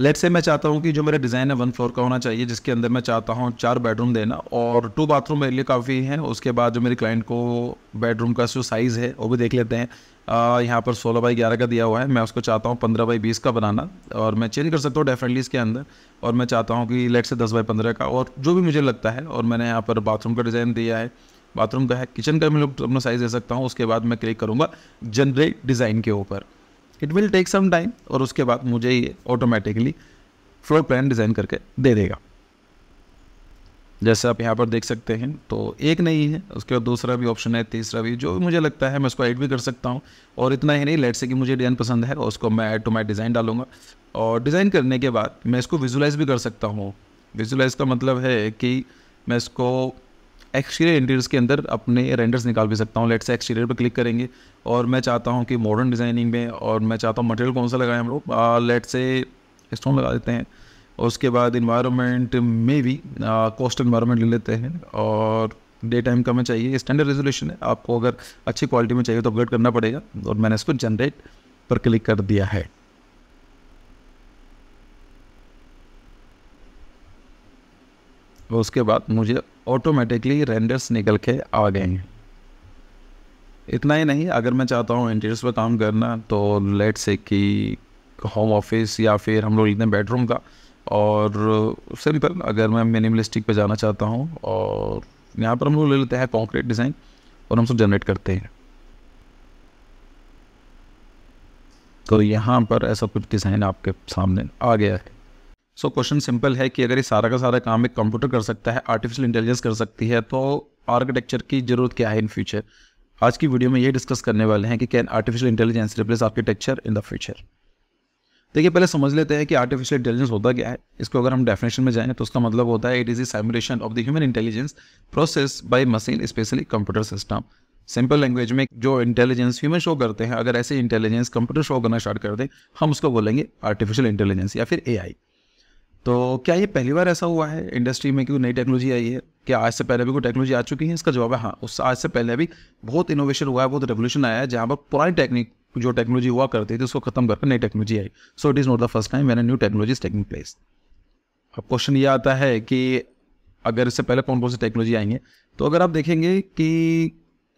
late से मैं चाहता हूँ कि जो मेरा डिज़ाइन है वन फ्लोर का होना चाहिए जिसके अंदर मैं चाहता हूँ चार बेडरूम देना और टू बाथरूम मेरे लिए काफ़ी हैं उसके बाद जो मेरे क्लाइंट को बेडरूम का जो साइज़ है वो भी देख लेते हैं यहाँ पर सोलह बाई ग्यारह का दिया हुआ है मैं उसको चाहता हूँ पंद्रह बाई बीस का बनाना और मैं चेंज कर सकता हूँ डेफिनेटली इसके अंदर और मैं चाहता हूँ कि लेट से दस बाई पंद्रह का और जो भी मुझे लगता है और मैंने यहाँ पर बाथरूम का डिज़ाइन दिया है बाथरूम का है किचन का मैं लोग अपना साइज़ दे सकता हूँ उसके बाद मैं क्लिक करूँगा जनरेट डिज़ाइन के ऊपर it will take some time और उसके बाद मुझे ये ऑटोमेटिकली फ्लोर प्लान डिज़ाइन करके दे देगा जैसे आप यहाँ पर देख सकते हैं तो एक नहीं है उसके बाद दूसरा भी ऑप्शन है तीसरा भी जो भी मुझे लगता है मैं उसको ऐड भी कर सकता हूँ और इतना ही नहीं लेट से कि मुझे डिज़ाइन पसंद है और उसको मैं ऐड टू माई डिज़ाइन डालूंगा और डिज़ाइन करने के बाद मैं इसको विजुलाइज भी कर सकता हूँ विजुलाइज का मतलब है कि मैं इसको एक्सटीरियर इंटीरियर्स के अंदर अपने रेंडर्स निकाल भी सकता हूँ लेट से एक्सटीरियर पर क्लिक करेंगे और मैं चाहता हूँ कि मॉडर्न डिज़ाइनिंग में और मैं चाहता हूँ मटेरियल कौन सा लगाएं हम लोग लेट से स्टोन लगा देते हैं और उसके बाद इन्वायरमेंट में भी कॉस्ट इन्वायरमेंट ले लेते हैं और डे टाइम का में चाहिए स्टैंडर्ड रेजोल्यूशन है आपको अगर अच्छी क्वालिटी में चाहिए तो अपग्रेड करना पड़ेगा और मैंने इसको जनरेट पर क्लिक कर दिया है वो उसके बाद मुझे ऑटोमेटिकली रेंडर्स निकल के आ गए हैं इतना ही नहीं अगर मैं चाहता हूँ इंटीरियर्स पर काम करना तो लेट से कि होम ऑफिस या फिर हम लोग लिखते हैं बेडरूम का और सिंपल अगर मैं मिनिमलिस्टिक पे जाना चाहता हूँ और यहाँ पर हम लोग ले लेते हैं कॉन्क्रीट डिज़ाइन और हम सब जनरेट करते हैं तो यहाँ पर ऐसा कुछ डिज़ाइन आपके सामने आ गया है सो क्वेश्चन सिंपल है कि अगर ये सारा का सारा काम एक कंप्यूटर कर सकता है आर्टिफिशियल इंटेलिजेंस कर सकती है तो आर्किटेक्चर की ज़रूरत क्या है इन फ्यूचर आज की वीडियो में ये डिस्कस करने वाले हैं कि can artificial intelligence replace architecture in the future देखिए पहले समझ लेते हैं कि आर्टिफिशियल इंटेलिजेंस होता क्या है इसको अगर हम डेफिनेशन में जाएं तो उसका मतलब होता है it is simulation of the human intelligence process by machine specially computer system simple language में जो इंटेलिजेंस ह्यूमन शो करते हैं अगर ऐसे इंटेलिजेंस कंप्यूटर शो करना स्टार्ट कर दें हम उसको बोलेंगे आर्टिफिशियल इंटेलिजेंस या फिर ए तो क्या ये पहली बार ऐसा हुआ है इंडस्ट्री में क्योंकि नई टेक्नोलॉजी आई है क्या आज से पहले भी कोई टेक्नोलॉजी आ चुकी है इसका जवाब है हाँ उस आज से पहले भी बहुत इनोवेशन हुआ है बहुत रेवोल्यूशन आया है जहाँ पर पुरानी टेक्निक जो टेक्नोलॉजी हुआ करती थी उसको खत्म करके नई टेक्नोलॉजी आई so it is not the first time when a new technology is taking place अब क्वेश्चन ये आता है कि अगर इससे पहले कौन कौन सी टेक्नोलॉजी आएंगे तो अगर आप देखेंगे कि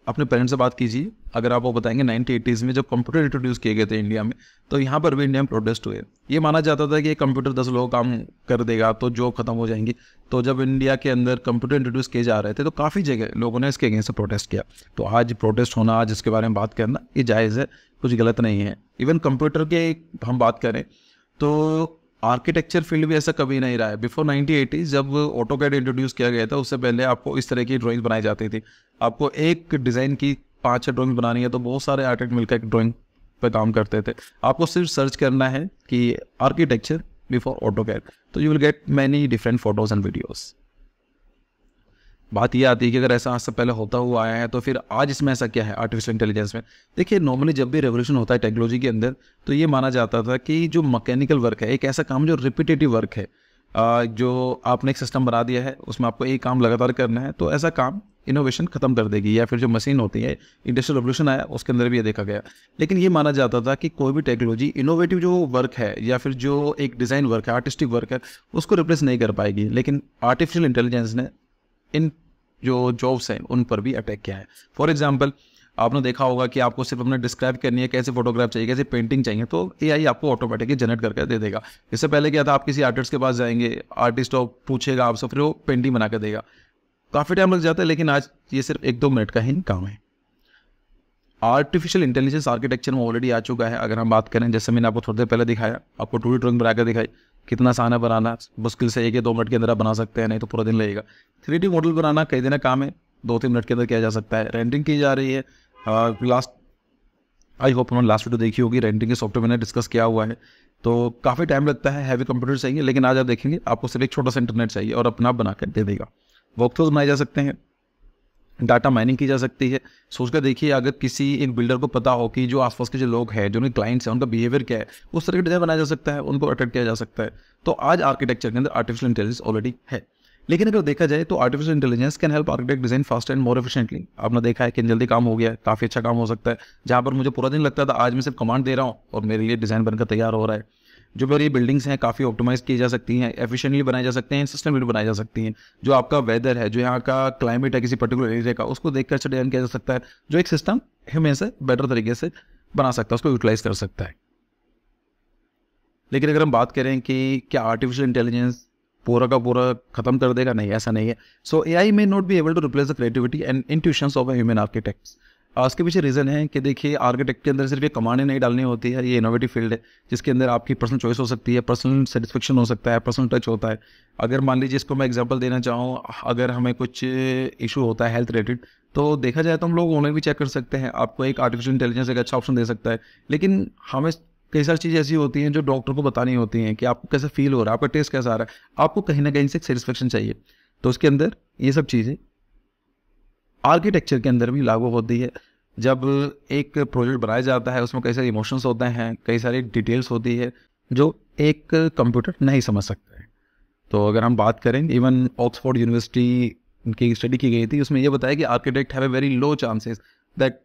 अपने पेरेंट्स से बात कीजिए अगर आप वो बताएंगे नाइनटी एटीज़ में जब कंप्यूटर इंट्रोड्यूस किए गए थे इंडिया में तो यहाँ पर भी इंडिया में प्रोटेस्ट हुए ये माना जाता था कि कंप्यूटर दस लोग काम कर देगा तो जॉब खत्म हो जाएंगी तो जब इंडिया के अंदर कंप्यूटर इंट्रोड्यूस किए जा रहे थे तो काफ़ी जगह लोगों ने इसके अगेंस्ट प्रोटेस्ट किया तो आज प्रोटेस्ट होना आज इसके बारे में बात करना ये जायज़ है कुछ गलत नहीं है इवन कंप्यूटर के हम बात करें तो आर्किटेक्चर फील्ड भी ऐसा कभी नहीं रहा है बिफोर नाइनटीन जब ऑटो कैड इंट्रोड्यूस किया गया था उससे पहले आपको इस तरह की ड्राइंग्स बनाई जाती थी आपको एक डिज़ाइन की पाँच छः ड्राइंग्स बनानी है तो बहुत सारे आर्टिस्ट मिलकर एक ड्राइंग पर काम करते थे आपको सिर्फ सर्च करना है कि आर्किटेक्चर बिफोर ऑटो कैड तो you will get many different photos and videos बात यह आती है कि अगर ऐसा आज से पहले होता हुआ आया है तो फिर आज इसमें ऐसा क्या है आर्टिफिशियल इंटेलिजेंस में देखिए नॉर्मली जब भी रेवोल्यूशन होता है टेक्नोलॉजी के अंदर तो ये माना जाता था कि जो मकैनिकल वर्क है एक ऐसा काम जो रिपीटेटिव वर्क है जो आपने एक सिस्टम बना दिया है उसमें आपको एक काम लगातार करना है तो ऐसा काम इनोवेशन खत्म कर देगी या फिर जो मशीन होती है इंडस्ट्रियल रेवोल्यूशन आया उसके अंदर भी ये देखा गया लेकिन ये माना जाता था कि कोई भी टेक्नोलॉजी इनोवेटिव जो वर्क है या फिर जो एक डिज़ाइन वर्क है आर्टिस्टिक वर्क है उसको रिप्लेस नहीं कर पाएगी लेकिन आर्टिफिशियल इंटेलिजेंस ने इन जो जॉब्स हैं उन पर भी अटैक किया है फॉर एग्जाम्पल आपने देखा होगा कि आपको सिर्फ अपने डिस्क्राइब करनी है कैसे फोटोग्राफ चाहिए कैसे पेंटिंग चाहिए तो ए आपको ऑटोमेटिकली जनरेट करके दे देगा इससे पहले क्या था आप किसी आर्टिस्ट के पास जाएंगे आर्टिस्ट और पूछेगा आपसे फिर वो पेंटिंग बना के देगा काफ़ी टाइम लग जाता है लेकिन आज ये सिर्फ एक दो मिनट का ही काम है आर्टिफिशियल इंटेलिजेंस आर्किटेक्चर में ऑलरेडी आ चुका है अगर हम बात करें जैसे मैंने आपको थोड़ी देर पहले दिखाया आपको टू डी ड्रॉइंग बनाकर दिखाई कितना आसान है बनाना मुश्किल से एक या दो मिनट के अंदर आप बना सकते हैं नहीं तो पूरा दिन लगेगा थ्री मॉडल बनाना कई दिन काम है दो तीन मिनट के अंदर किया जा सकता है रेंटिंग की जा रही है लास्ट आई होप उन्होंने लास्ट वीडियो देखी होगी रेंटिंग के सॉफ्टवेयर मैंने डिस्कस किया हुआ है तो काफ़ी टाइम लगता है हैवी कंप्यूटर चाहिए लेकिन आज आप देखेंगे आपको सिर्फ एक छोटा सा इंटरनेट चाहिए और अपना बना कर दे देगा वॉक बनाए जा सकते हैं डाटा माइनिंग की जा सकती है सोचकर देखिए अगर किसी एक बिल्डर को पता हो कि जो आसपास के जो लोग हैं जो उनके क्लाइंट्स हैं उनका बिहेवियर क्या है उस तरह के डिज़ाइन बनाया जा सकता है उनको अट्रैक्ट किया जा सकता है तो आज आर्किटेक्चर के अंदर आर्टिफिशियल इंटेलिजेंस ऑलरेडी है लेकिन अगर देखा जाए तो artificial intelligence can help architect design fast and more efficiently आपने देखा है कि जल्दी काम हो गया काफ़ी अच्छा काम हो सकता है जहाँ पर मुझे पूरा दिन लगता था आज मैं सिर्फ कमांड दे रहा हूँ और मेरे लिए डिज़ाइन बनकर तैयार हो रहा है जो मेरी बिल्डिंग्स हैं काफ़ी ऑप्टोमाइज की जा सकती हैं एफिशिएंटली बनाई जा सकते हैं भी बनाई जा सकती हैं जो आपका वेदर है जो यहाँ का क्लाइमेट है किसी पर्टिकुलर एरिया का उसको देखकर कर डिजाइन किया जा सकता है जो एक सिस्टम हमेशा बेटर तरीके से बना सकता है उसको यूटिलाइज कर सकता है लेकिन अगर हम बात करें कि क्या आर्टिफिशियल इंटेलिजेंस पूरा का पूरा खत्म कर देगा नहीं ऐसा नहीं है so A I may not be able to replace the creativity and intuitions of a human architects उसके पीछे रीज़न है कि देखिए आर्किटेक्ट के अंदर सिर्फ ये कमांडें नहीं डालनी होती है ये इनोवेटिव फील्ड है जिसके अंदर आपकी पर्सनल चॉइस हो सकती है पर्सनल सेटिस्फेक्शन हो सकता है पर्सनल टच होता है अगर मान लीजिए इसको मैं एग्जांपल देना चाहूँ अगर हमें कुछ इशू होता है हेल्थ रिलेटेड तो देखा जाए तो हम लोग ऑनलाइन भी चेक कर सकते हैं आपको एक आर्टिफिशियल इंटेलिजेंस एक अच्छा ऑप्शन दे सकता है लेकिन हमें कई सारी चीज़ें ऐसी होती हैं जो डॉक्टर को बतानी होती हैं कि आपको कैसा फील हो रहा है आपका टेस्ट कैसा आ रहा है आपको कहीं ना कहीं से सेटिस्फेक्शन चाहिए तो उसके अंदर ये सब चीज़ें आर्किटेक्चर के अंदर भी लागू होती है जब एक प्रोजेक्ट बनाया जाता है उसमें कई सारे इमोशंस होते हैं कई सारी डिटेल्स होती है जो एक कंप्यूटर नहीं समझ सकता है तो अगर हम बात करें इवन ऑक्सफोर्ड यूनिवर्सिटी की स्टडी की गई थी उसमें यह बताया कि architect have a very low chances that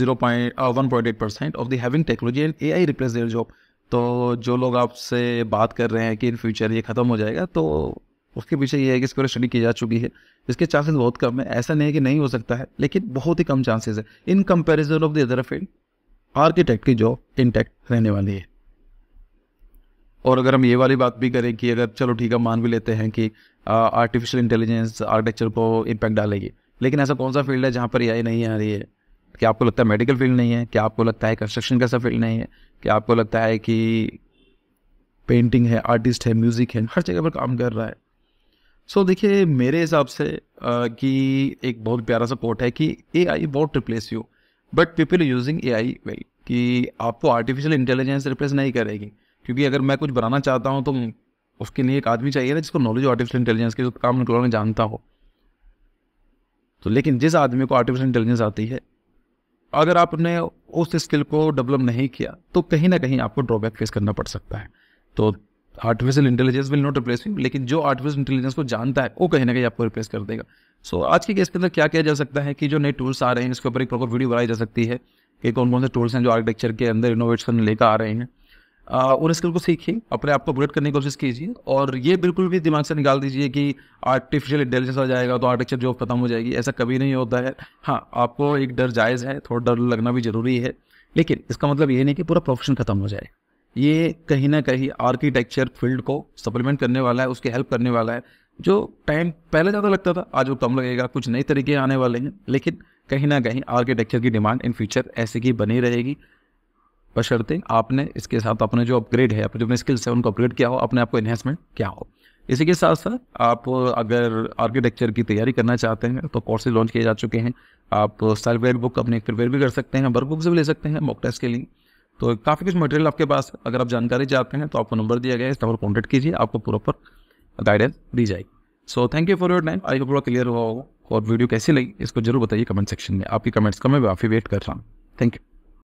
zero point one point eight percent of the having technology and A I replace their job तो जो लोग आपसे बात कर रहे हैं कि इन फ्यूचर ये ख़त्म हो जाएगा तो उसके पीछे ये है कि इसके ऊपर स्टडी की जा चुकी है इसके चांसेस बहुत कम है ऐसा नहीं है कि नहीं हो सकता है लेकिन बहुत ही कम चांसेस है in comparison of the other field architect की जॉब इंटेक्ट रहने वाली है और अगर हम ये वाली बात भी करें कि अगर चलो ठीक है मान भी लेते हैं कि आर्टिफिशियल इंटेलिजेंस आर्किटेक्चर को इम्पैक्ट डालेगी लेकिन ऐसा कौन सा फील्ड है जहाँ पर ए नहीं आ रही है क्या आपको लगता है मेडिकल फील्ड नहीं है क्या आपको लगता है कंस्ट्रक्शन का सा फील्ड नहीं है क्या आपको लगता है कि पेंटिंग है आर्टिस्ट है म्यूज़िक है हर जगह पर काम कर रहा है सो so, देखिए मेरे हिसाब से कि एक बहुत प्यारा सा पोर्ट है कि A I won't replace you but people using A I will कि आपको आर्टिफिशियल इंटेलिजेंस रिप्लेस नहीं करेगी क्योंकि अगर मैं कुछ बनाना चाहता हूँ तो उसके लिए एक आदमी चाहिए ना जिसको नॉलेज आर्टिफिशियल इंटेलिजेंस के जो काम में जानता हो तो लेकिन जिस आदमी को आर्टिफिशियल इंटेलिजेंस आती है अगर आपने उस स्किल को डेवलप नहीं किया तो कहीं ना कहीं आपको ड्रॉबैक फेस करना पड़ सकता है तो artificial intelligence will not replace लेकिन जो आर्टिफिशियल इंटेलिजेंस को जानता है वो कहीं ना कहीं आपको रिप्लेस कर देगा सो so, आज के केस के अंदर क्या किया जा सकता है कि जो नए टूल्स आ रहे हैं इसके ऊपर एक प्रॉपर वीडियो बनाई जा सकती है कि कौन कौन से टूल्स हैं जो आर्किटेक्चर के अंदर इनोवेशन लेकर आ रहे हैं और स्किल को सीखिए अपने आप को अपग्रेड करने की कोशिश कीजिए और ये बिल्कुल भी दिमाग से निकाल दीजिए कि आर्टिफिशियल इंटेलिजेंस आ जाएगा तो आर्टिटेक्चर जॉब खत्म हो जाएगी ऐसा कभी नहीं होता है हाँ आपको एक डर जायज़ है थोड़ा डर लगना भी ज़रूरी है लेकिन इसका मतलब ये नहीं कि पूरा प्रोफेशन खत्म हो जाए ये कहीं ना कहीं आर्किटेक्चर फील्ड को सप्लीमेंट करने वाला है उसकी हेल्प करने वाला है जो टाइम पहले ज़्यादा लगता था आज वो कम लगेगा कुछ नए तरीके आने वाले हैं लेकिन कहीं ना कहीं आर्किटेक्चर की डिमांड इन फ्यूचर ऐसे की बनी रहेगी बशर्ते आपने इसके साथ अपने जो अपग्रेड है अपने जो स्किल्स है उनको अपग्रेड किया हो अपने आपको एनहेंसमेंट क्या हो इसी के साथ साथ आप अगर आर्किटेक्चर की तैयारी करना चाहते हैं तो कोर्सेज लॉन्च किए जा चुके हैं आप सेल्फ वेयर बुक अपने प्रिपेयर भी कर सकते हैं वर्क बुक से भी ले सकते हैं मॉक टेस्ट के लिए तो काफ़ी कुछ मटेरियल आपके पास अगर आप जानकारी चाहते हैं तो आपको नंबर दिया गया है इस नंबर कॉन्टैक्ट कीजिए आपको प्रॉपर गाइडेंस दी जाएगी so thank you for your time I hope पूरा क्लियर हुआ होगा और वीडियो कैसी लगी इसको जरूर बताइए कमेंट सेक्शन में आपकी कमेंट्स का मैं काफ़ी वेट कर रहा हूँ थैंक यू